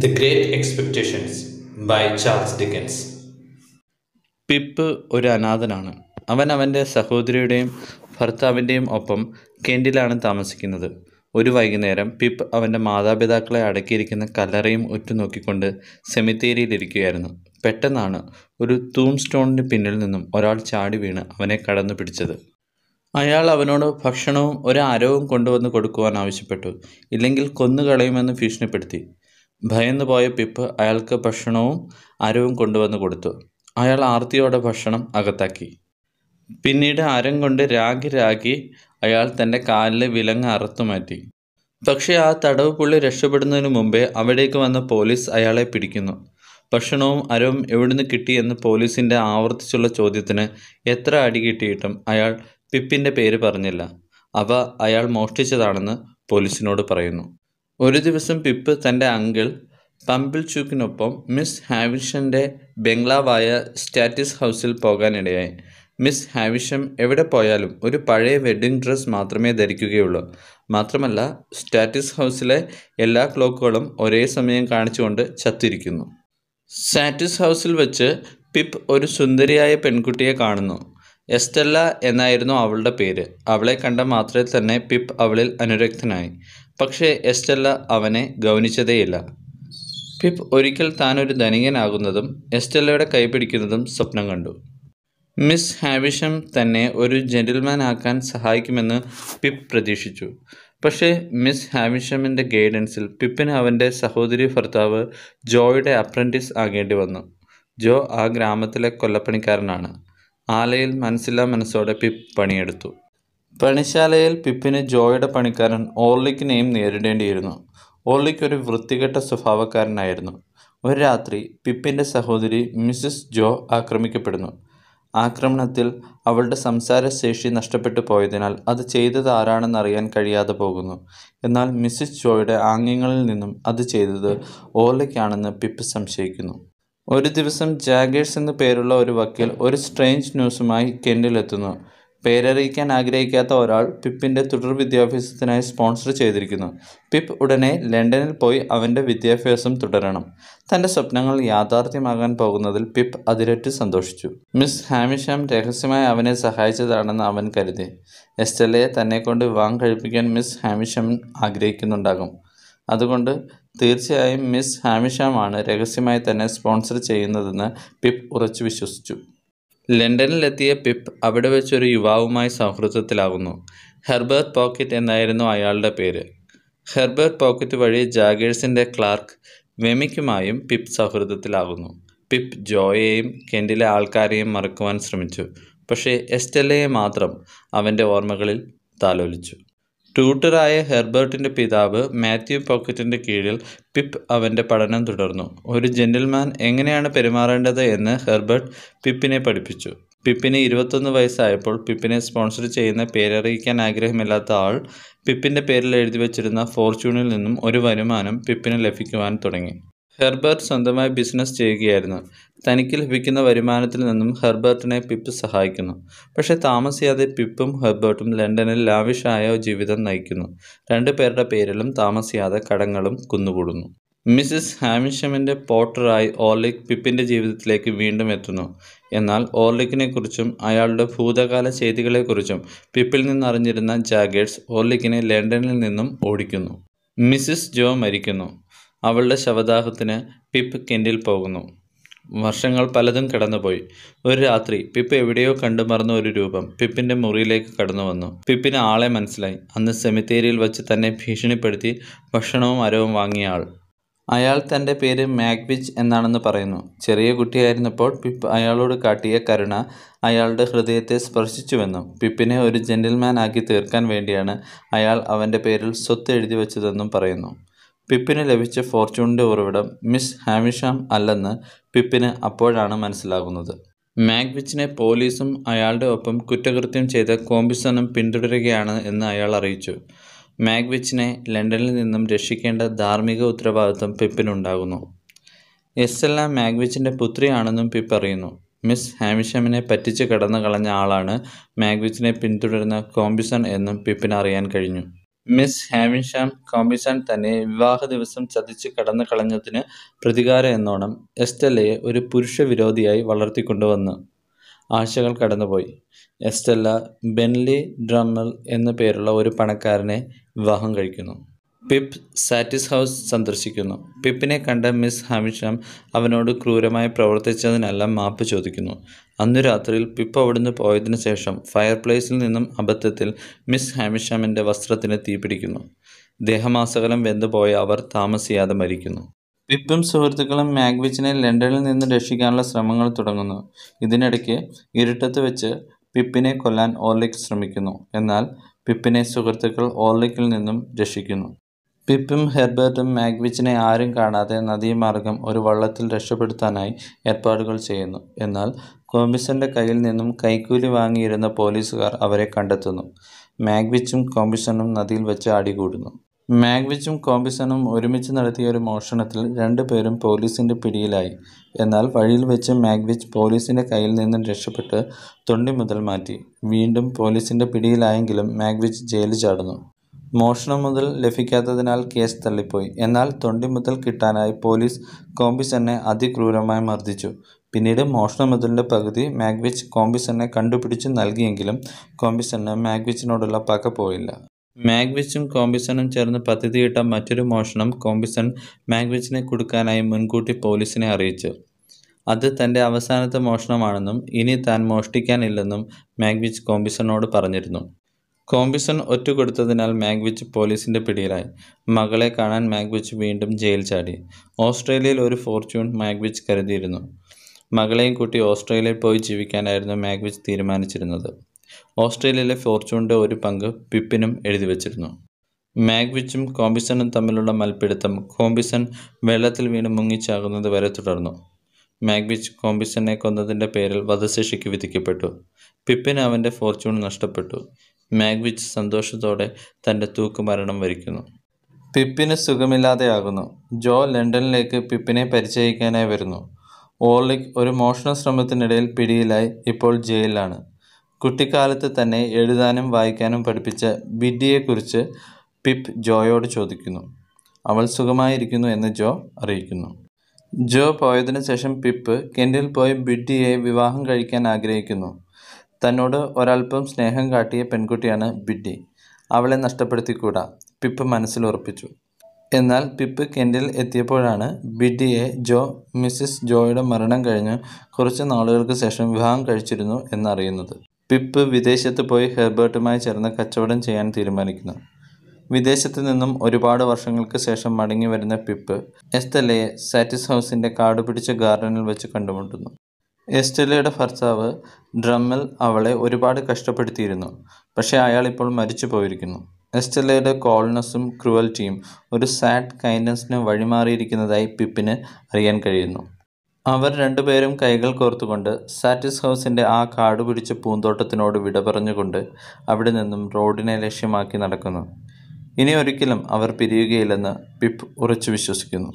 the great expectations by Charles Dickens Pip ഒരു അനാഥനാണ് അവൻ അവൻ്റെ സഹോദരിയുടെയും ഭർത്താവിൻ്റെയും ഒപ്പം കെൻഡിലാണ് താമസിക്കുന്നത് ഒരു വൈകുന്നേരം പിപ്പ് അവൻ്റെ മാതാപിതാക്കളെ അടക്കിയിരിക്കുന്ന കല്ലറയും ഉറ്റുനോക്കിക്കൊണ്ട് സെമിത്തേരിയിലിരിക്കുകയായിരുന്നു പെട്ടെന്നാണ് ഒരു തൂം സ്റ്റോണിന് പിന്നിൽ നിന്നും ഒരാൾ ചാടി വീണ് അവനെ കടന്നു പിടിച്ചത് അയാൾ അവനോട് ഭക്ഷണവും ഒരു അരവും കൊണ്ടുവന്ന് കൊടുക്കുവാൻ ആവശ്യപ്പെട്ടു ഇല്ലെങ്കിൽ കൊന്നുകളയുമെന്ന് ഭീഷണിപ്പെടുത്തി ഭയന്നു പോയ പിപ്പ് അയാൾക്ക് ഭക്ഷണവും അരവും കൊണ്ടുവന്നു കൊടുത്തു അയാൾ ആർത്തിയോടെ ഭക്ഷണം അകത്താക്കി പിന്നീട് അരം കൊണ്ട് രാഗി രാഗി അയാൾ തൻ്റെ കാലിലെ വിലങ്ങ് അറുത്തു മാറ്റി പക്ഷേ ആ തടവ് പുള്ളി രക്ഷപ്പെടുന്നതിന് മുമ്പേ അവിടേക്ക് വന്ന പോലീസ് അയാളെ പിടിക്കുന്നു ഭക്ഷണവും അരവും എവിടുന്ന് കിട്ടിയെന്ന് പോലീസിൻ്റെ ആവർത്തിച്ചുള്ള ചോദ്യത്തിന് എത്ര അടി കിട്ടിയിട്ടും അയാൾ പിപ്പിൻ്റെ പേര് പറഞ്ഞില്ല അവ അയാൾ മോഷ്ടിച്ചതാണെന്ന് പോലീസിനോട് പറയുന്നു ഒരു ദിവസം പിപ്പ് തൻ്റെ അങ്കിൾ ചൂക്കിനൊപ്പം മിസ് ഹാവിഷൻ്റെ ബംഗ്ലാവായ സ്റ്റാറ്റിസ് ഹൗസിൽ പോകാനിടയായി മിസ് ഹാവിഷം എവിടെ പോയാലും ഒരു പഴയ വെഡ്ഡിംഗ് ഡ്രസ്സ് മാത്രമേ ധരിക്കുകയുള്ളൂ മാത്രമല്ല സ്റ്റാറ്റിസ് ഹൗസിലെ എല്ലാ ക്ലോക്കുകളും ഒരേ സമയം കാണിച്ചുകൊണ്ട് ചത്തിരിക്കുന്നു സ്റ്റാറ്റിസ് ഹൗസിൽ വെച്ച് പിപ്പ് ഒരു സുന്ദരിയായ പെൺകുട്ടിയെ കാണുന്നു എസ്റ്റെല്ല എന്നായിരുന്നു അവളുടെ പേര് അവളെ കണ്ട മാത്രമേ തന്നെ പിപ്പ് അവളിൽ അനുരക്തനായി പക്ഷേ എസ്റ്റെല്ല അവനെ ഗൗനിച്ചതേയില്ല പിപ്പ് ഒരിക്കൽ താനൊരു ധനികനാകുന്നതും എസ്റ്റല്ലയുടെ കൈപിടിക്കുന്നതും സ്വപ്നം കണ്ടു മിസ് ഹാവിഷം തന്നെ ഒരു ജെൻറ്റിൽമാൻ ആക്കാൻ സഹായിക്കുമെന്ന് പിപ്പ് പ്രതീക്ഷിച്ചു പക്ഷേ മിസ് ഹാവിഷമിൻ്റെ ഗൈഡൻസിൽ പിപ്പിന് അവൻ്റെ സഹോദരി ഭർത്താവ് ജോയുടെ അപ്രൻറ്റീസ് ആകേണ്ടി വന്നു ജോ ആ ഗ്രാമത്തിലെ കൊല്ലപ്പണിക്കാരനാണ് ആലയിൽ മനസ്സില്ലാ മനസ്സോടെ പിപ്പ് പണിയെടുത്തു പണിശാലയിൽ പിപ്പിന് ജോയുടെ പണിക്കാരൻ ഓർലിക്കിനെയും നേരിടേണ്ടിയിരുന്നു ഓർലിക്കൊരു ഒരു വൃത്തികെട്ട സ്വഭാവക്കാരനായിരുന്നു ഒരു രാത്രി പിപ്പിൻ്റെ സഹോദരി മിസ്സിസ് ജോ ആക്രമിക്കപ്പെടുന്നു ആക്രമണത്തിൽ അവളുടെ സംസാരശേഷി നഷ്ടപ്പെട്ടു പോയതിനാൽ അത് ചെയ്തത് ആരാണെന്നറിയാൻ കഴിയാതെ പോകുന്നു എന്നാൽ മിസ്സിസ് ജോയുടെ ആംഗ്യങ്ങളിൽ നിന്നും അത് ചെയ്തത് ഓർലിക്കാണെന്ന് പിപ്പ് സംശയിക്കുന്നു ഒരു ദിവസം ജാഗേഴ്സ് എന്നു പേരുള്ള ഒരു വക്കീൽ ഒരു സ്ട്രേഞ്ച് ന്യൂസുമായി കെൻഡിലെത്തുന്നു പേരറിയിക്കാൻ ആഗ്രഹിക്കാത്ത ഒരാൾ പിപ്പിൻ്റെ തുടർ വിദ്യാഭ്യാസത്തിനായി സ്പോൺസർ ചെയ്തിരിക്കുന്നു പിപ്പ് ഉടനെ ലണ്ടനിൽ പോയി അവൻ്റെ വിദ്യാഭ്യാസം തുടരണം തൻ്റെ സ്വപ്നങ്ങൾ യാഥാർത്ഥ്യമാകാൻ പോകുന്നതിൽ പിപ്പ് അതിരറ്റ് സന്തോഷിച്ചു മിസ് ഹാമിഷാം രഹസ്യമായി അവനെ സഹായിച്ചതാണെന്ന് അവൻ കരുതി എസ്റ്റലയെ തന്നെക്കൊണ്ട് വിവാഹം കഴിപ്പിക്കാൻ മിസ് ഹാമിഷം ആഗ്രഹിക്കുന്നുണ്ടാകും അതുകൊണ്ട് തീർച്ചയായും മിസ് ഹാമിഷാമാണ് രഹസ്യമായി തന്നെ സ്പോൺസർ ചെയ്യുന്നതെന്ന് പിപ്പ് ഉറച്ചു വിശ്വസിച്ചു ലണ്ടനിലെത്തിയ പിപ്പ് അവിടെ വെച്ചൊരു യുവാവുമായി സൗഹൃദത്തിലാകുന്നു ഹെർബർട്ട് പോക്കറ്റ് എന്നായിരുന്നു അയാളുടെ പേര് ഹെർബർട്ട് പോക്കറ്റ് വഴി ജാഗേഴ്സിൻ്റെ ക്ലാർക്ക് വെമിക്കുമായും പിപ്പ് സൗഹൃദത്തിലാകുന്നു പിപ്പ് ജോയെയും കെൻഡിലെ ആൾക്കാരെയും മറക്കുവാൻ ശ്രമിച്ചു പക്ഷേ എസ്റ്റെല്ലയെ മാത്രം അവൻ്റെ ഓർമ്മകളിൽ താലോലിച്ചു ട്യൂട്ടറായ ഹെർബർട്ടിൻ്റെ പിതാവ് മാത്യു പോക്കറ്റിൻ്റെ കീഴിൽ പിപ്പ് അവൻ്റെ പഠനം തുടർന്നു ഒരു ജെന്റിൽമാൻ എങ്ങനെയാണ് പെരുമാറേണ്ടത് എന്ന് ഹെർബർട്ട് പിപ്പിനെ പഠിപ്പിച്ചു പിപ്പിന് ഇരുപത്തൊന്ന് വയസ്സായപ്പോൾ പിപ്പിനെ സ്പോൺസർ ചെയ്യുന്ന പേരറിയിക്കാൻ ആഗ്രഹമില്ലാത്ത ആൾ പിപ്പിൻ്റെ പേരിൽ എഴുതി വച്ചിരുന്ന ഫോർച്യൂണിൽ നിന്നും ഒരു വരുമാനം പിപ്പിന് ലഭിക്കുവാൻ തുടങ്ങി ഹെർബർട്ട് സ്വന്തമായി ബിസിനസ് ചെയ്യുകയായിരുന്നു തനിക്ക് ലഭിക്കുന്ന വരുമാനത്തിൽ നിന്നും ഹെർബർട്ടിനെ പിപ്പ് സഹായിക്കുന്നു പക്ഷേ താമസിയാതെ പിപ്പും ഹെർബർട്ടും ലണ്ടനിൽ ലാവിഷായ ജീവിതം നയിക്കുന്നു രണ്ടു പേരുടെ പേരിലും താമസിയാതെ കടങ്ങളും കുന്നുകൂടുന്നു മിസ്സിസ് ഹാമിഷമിൻ്റെ പോട്ടറായി ഓർലിക് പിപ്പിൻ്റെ ജീവിതത്തിലേക്ക് വീണ്ടും എത്തുന്നു എന്നാൽ കുറിച്ചും അയാളുടെ ഭൂതകാല ചെയ്തികളെക്കുറിച്ചും പിപ്പിൽ നിന്നറിഞ്ഞിരുന്ന ജാഗേഴ്സ് ഓർലിക്കിനെ ലണ്ടനിൽ നിന്നും ഓടിക്കുന്നു മിസ്സിസ് ജോ മരിക്കുന്നു അവളുടെ ശവദാഹത്തിന് പിപ്പ് കെൻറ്റിൽ പോകുന്നു വർഷങ്ങൾ പലതും കടന്നുപോയി ഒരു രാത്രി പിപ്പ് എവിടെയോ മറന്ന ഒരു രൂപം പിപ്പിൻ്റെ മുറിയിലേക്ക് കടന്നു വന്നു പിപ്പിന് ആളെ മനസ്സിലായി അന്ന് സെമിത്തേരിയിൽ വച്ച് തന്നെ ഭീഷണിപ്പെടുത്തി ഭക്ഷണവും അരവും വാങ്ങിയ ആൾ അയാൾ തൻ്റെ പേര് മാഗ്വിച്ച് എന്നാണെന്ന് പറയുന്നു ചെറിയ കുട്ടിയായിരുന്നപ്പോൾ പിപ്പ് അയാളോട് കാട്ടിയ കരുണ അയാളുടെ ഹൃദയത്തെ സ്പർശിച്ചുവെന്നും പിപ്പിനെ ഒരു ജെൻറ്റിൽമാൻ ആക്കി തീർക്കാൻ വേണ്ടിയാണ് അയാൾ അവൻ്റെ പേരിൽ സ്വത്ത് എഴുതി വെച്ചതെന്നും പറയുന്നു പിപ്പിന് ലഭിച്ച ഫോർച്യൂണിൻ്റെ ഉറവിടം മിസ് ഹാമിഷാം അല്ലെന്ന് പിപ്പിന് അപ്പോഴാണ് മനസ്സിലാകുന്നത് മാഗ്വിച്ചിനെ പോലീസും അയാളുടെ ഒപ്പം കുറ്റകൃത്യം ചെയ്ത കോമ്പിസണും പിന്തുടരുകയാണ് എന്ന് അയാൾ അറിയിച്ചു മാഗ്വിച്ചിനെ ലണ്ടനിൽ നിന്നും രക്ഷിക്കേണ്ട ധാർമ്മിക ഉത്തരവാദിത്വം പിപ്പിനുണ്ടാകുന്നു എസ് എസ്സെല്ല മാഗ്വിച്ചിൻ്റെ പുത്രിയാണെന്നും പിപ്പ് അറിയുന്നു മിസ് ഹാമിഷമിനെ പറ്റിച്ച് കടന്നു കളഞ്ഞ ആളാണ് മാഗ്വിച്ചിനെ പിന്തുടരുന്ന കോമ്പിസൺ എന്നും പിപ്പിന് അറിയാൻ കഴിഞ്ഞു മിസ് ഹാമിൽഷാം കോംബിസാൻ തന്നെ വിവാഹ ദിവസം ചതിച്ച് കടന്നു കളഞ്ഞതിന് പ്രതികാരം എന്നോണം എസ്റ്റല്ലയെ ഒരു പുരുഷ വിരോധിയായി വളർത്തിക്കൊണ്ടുവന്നു ആഴ്ചകൾ കടന്നുപോയി എസ്റ്റല്ല ബെൻലി ഡ്രമ്മൽ എന്ന പേരുള്ള ഒരു പണക്കാരനെ വിവാഹം കഴിക്കുന്നു പിപ്പ് സാറ്റിസ് ഹൗസ് സന്ദർശിക്കുന്നു പിപ്പിനെ കണ്ട മിസ് ഹാമിഷം അവനോട് ക്രൂരമായി പ്രവർത്തിച്ചതിനല്ല മാപ്പ് ചോദിക്കുന്നു അന്നു രാത്രിയിൽ പിപ്പ് അവിടുന്ന് പോയതിനു ശേഷം ഫയർ പ്ലേസിൽ നിന്നും അബദ്ധത്തിൽ മിസ് ഹാമിഷാമിൻ്റെ വസ്ത്രത്തിന് തീപിടിക്കുന്നു ദേഹമാസകലം വെന്തുപോയ അവർ താമസിയാതെ മരിക്കുന്നു പിപ്പും സുഹൃത്തുക്കളും മാഗ്വിച്ചിനെ ലണ്ടനിൽ നിന്ന് രക്ഷിക്കാനുള്ള ശ്രമങ്ങൾ തുടങ്ങുന്നു ഇതിനിടയ്ക്ക് ഇരുട്ടത്ത് വെച്ച് പിപ്പിനെ കൊല്ലാൻ ഓർലിക് ശ്രമിക്കുന്നു എന്നാൽ പിപ്പിനെ സുഹൃത്തുക്കൾ ഓർലിക്കിൽ നിന്നും രക്ഷിക്കുന്നു പിപ്പും ഹെർബർട്ടും മാഗ്വിച്ചിനെ ആരും കാണാതെ നദീമാർഗം ഒരു വള്ളത്തിൽ രക്ഷപ്പെടുത്താനായി ഏർപ്പാടുകൾ ചെയ്യുന്നു എന്നാൽ കോമ്പിസന്റെ കയ്യിൽ നിന്നും കൈക്കൂലി വാങ്ങിയിരുന്ന പോലീസുകാർ അവരെ കണ്ടെത്തുന്നു മാഗ്വിച്ചും കോമ്പിസണും നദിയിൽ വെച്ച് അടികൂടുന്നു മാഗ്വിച്ചും കോമ്പിസണും ഒരുമിച്ച് നടത്തിയ ഒരു മോഷണത്തിൽ രണ്ടുപേരും പോലീസിന്റെ പിടിയിലായി എന്നാൽ വഴിയിൽ വെച്ച് മാഗ്വിച്ച് പോലീസിന്റെ കയ്യിൽ നിന്നും രക്ഷപ്പെട്ട് തൊണ്ടി മുതൽ മാറ്റി വീണ്ടും പോലീസിന്റെ പിടിയിലായെങ്കിലും മാഗ്വിച്ച് ജയിലിൽ ചാടുന്നു മോഷണം മുതൽ ലഭിക്കാത്തതിനാൽ കേസ് തള്ളിപ്പോയി എന്നാൽ തൊണ്ടി മുതൽ കിട്ടാനായി പോലീസ് കോംബിസനെ അതിക്രൂരമായി മർദ്ദിച്ചു പിന്നീട് മോഷണ മുതലിൻ്റെ പകുതി മാഗ്വിച്ച് കോംബിസനെ കണ്ടുപിടിച്ച് നൽകിയെങ്കിലും കോമ്പിസന് മാഗ്വിച്ചിനോടുള്ള പക പോയില്ല മാഗ്വിച്ചും കോംബിസനും ചേർന്ന് പദ്ധതിയിട്ട മറ്റൊരു മോഷണം കോമ്പിസൺ മാഗ്വിച്ചിനെ കൊടുക്കാനായി മുൻകൂട്ടി പോലീസിനെ അറിയിച്ചു അത് തൻ്റെ അവസാനത്തെ മോഷണമാണെന്നും ഇനി താൻ മോഷ്ടിക്കാനില്ലെന്നും മാഗ്വിച്ച് കോംബിസനോട് പറഞ്ഞിരുന്നു കോമ്പിസൺ ഒറ്റുകൊടുത്തതിനാൽ മാഗ്വിച്ച് പോലീസിൻ്റെ പിടിയിലായി മകളെ കാണാൻ മാഗ്വിച്ച് വീണ്ടും ജയിൽ ചാടി ഓസ്ട്രേലിയയിൽ ഒരു ഫോർച്യൂൺ മാഗ്വിച്ച് കരുതിയിരുന്നു മകളെയും കൂട്ടി ഓസ്ട്രേലിയയിൽ പോയി ജീവിക്കാനായിരുന്നു മാഗ്വിച്ച് തീരുമാനിച്ചിരുന്നത് ഓസ്ട്രേലിയയിലെ ഫോർച്യൂണിൻ്റെ ഒരു പങ്ക് പിപ്പിനും എഴുതി വച്ചിരുന്നു മാഗ്വിച്ചും കോമ്പിസണും തമ്മിലുള്ള മൽപ്പിടുത്തം കോമ്പിസൺ വെള്ളത്തിൽ വീണ് മുങ്ങിച്ചാകുന്നത് വരെ തുടർന്നു മാഗ്വിച്ച് കോമ്പിസനെ കൊന്നതിൻ്റെ പേരിൽ വധശിക്ഷയ്ക്ക് വിധിക്കപ്പെട്ടു പിപ്പിന് അവൻ്റെ ഫോർച്യൂൺ നഷ്ടപ്പെട്ടു മാഗ്വിച്ച് സന്തോഷത്തോടെ തൻ്റെ തൂക്കുമരണം വരിക്കുന്നു പിപ്പിന് സുഖമില്ലാതെയാകുന്നു ജോ ലണ്ടനിലേക്ക് പിപ്പിനെ പരിചയിക്കാനായി വരുന്നു ഓർലിക് ഒരു മോഷണ ശ്രമത്തിനിടയിൽ പിടിയിലായി ഇപ്പോൾ ജയിലിലാണ് കുട്ടിക്കാലത്ത് തന്നെ എഴുതാനും വായിക്കാനും പഠിപ്പിച്ച ബിഡിയെക്കുറിച്ച് പിപ്പ് ജോയോട് ചോദിക്കുന്നു അവൾ സുഖമായിരിക്കുന്നു എന്ന് ജോ അറിയിക്കുന്നു ജോ പോയതിനു ശേഷം പിപ്പ് കെൻഡിൽ പോയി ബിഡിയെ വിവാഹം കഴിക്കാൻ ആഗ്രഹിക്കുന്നു തന്നോട് ഒരൽപ്പം സ്നേഹം കാട്ടിയ പെൺകുട്ടിയാണ് ബിഡ്ഡി അവളെ നഷ്ടപ്പെടുത്തിക്കൂടാ പിപ്പ് മനസ്സിലുറപ്പിച്ചു എന്നാൽ പിപ്പ് കെൻഡിൽ എത്തിയപ്പോഴാണ് ബിഡിയെ ജോ മിസ്സിസ് ജോയുടെ മരണം കഴിഞ്ഞ് കുറച്ച് നാളുകൾക്ക് ശേഷം വിവാഹം കഴിച്ചിരുന്നു എന്നറിയുന്നത് പിപ്പ് വിദേശത്ത് പോയി ഹെർബർട്ടുമായി ചേർന്ന് കച്ചവടം ചെയ്യാൻ തീരുമാനിക്കുന്നു വിദേശത്ത് നിന്നും ഒരുപാട് വർഷങ്ങൾക്ക് ശേഷം മടങ്ങി വരുന്ന പിപ്പ് എസ്തലയെ സാറ്റിസ് ഹൗസിൻ്റെ പിടിച്ച ഗാർഡനിൽ വെച്ച് കണ്ടുമുട്ടുന്നു എസ്റ്റലയുടെ ഭർത്താവ് ഡ്രമ്മൽ അവളെ ഒരുപാട് കഷ്ടപ്പെടുത്തിയിരുന്നു പക്ഷേ അയാൾ ഇപ്പോൾ മരിച്ചു പോയിരിക്കുന്നു എസ്റ്റലയുടെ കോൾനെസ്സും ക്രുവൽറ്റിയും ഒരു സാഡ് കൈൻഡ്നസ്സിന് വഴിമാറിയിരിക്കുന്നതായി പിപ്പിന് അറിയാൻ കഴിയുന്നു അവർ രണ്ടുപേരും കൈകൾ കോർത്തുകൊണ്ട് സാറ്റിസ് ഹൗസിൻ്റെ ആ കാട് പിടിച്ച പൂന്തോട്ടത്തിനോട് വിട പറഞ്ഞുകൊണ്ട് അവിടെ നിന്നും റോഡിനെ ലക്ഷ്യമാക്കി നടക്കുന്നു ഇനി ഒരിക്കലും അവർ പിരിയുകയില്ലെന്ന് പിപ്പ് ഉറച്ചു വിശ്വസിക്കുന്നു